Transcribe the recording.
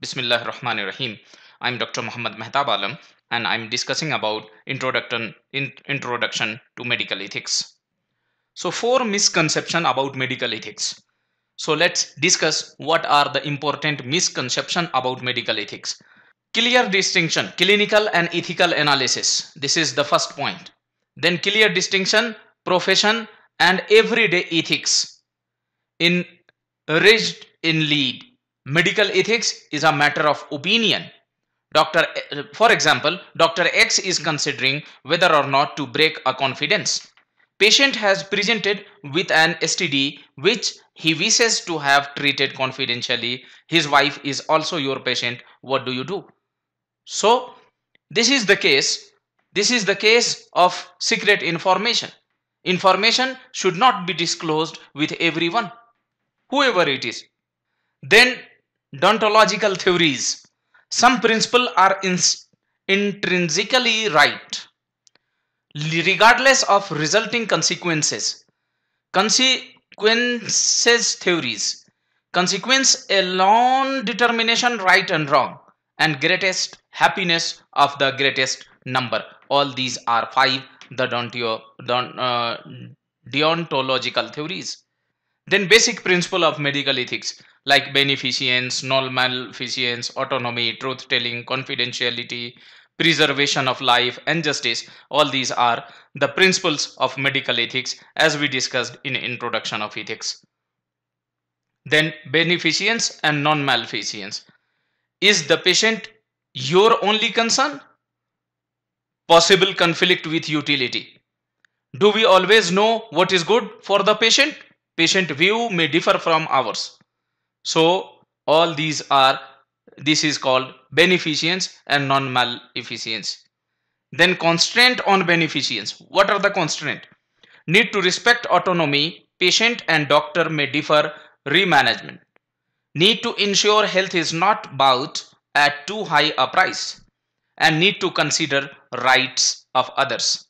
Bismillah Rahman Rahim. I'm Dr. Muhammad Mehtab Alam and I'm discussing about introduction, in, introduction to medical ethics. So four misconceptions about medical ethics. So let's discuss what are the important misconceptions about medical ethics. Clear distinction, clinical and ethical analysis. This is the first point. Then clear distinction, profession and everyday ethics. In Enraged in lead Medical ethics is a matter of opinion. Doctor, for example, Dr. X is considering whether or not to break a confidence. Patient has presented with an STD which he wishes to have treated confidentially. His wife is also your patient. What do you do? So, this is the case. This is the case of secret information. Information should not be disclosed with everyone, whoever it is. Then Deontological theories. Some principles are intrinsically right, regardless of resulting consequences. Consequences theories. Consequence alone determination right and wrong and greatest happiness of the greatest number. All these are five the deontio, deont, uh, deontological theories. Then basic principle of medical ethics like beneficence, non-maleficence, autonomy, truth-telling, confidentiality, preservation of life and justice all these are the principles of medical ethics as we discussed in introduction of ethics then beneficence and non-maleficence is the patient your only concern possible conflict with utility do we always know what is good for the patient patient view may differ from ours. So all these are, this is called beneficence and non-maleficence. Then constraint on beneficence. What are the constraint? Need to respect autonomy, patient and doctor may differ, remanagement. Need to ensure health is not bought at too high a price and need to consider rights of others.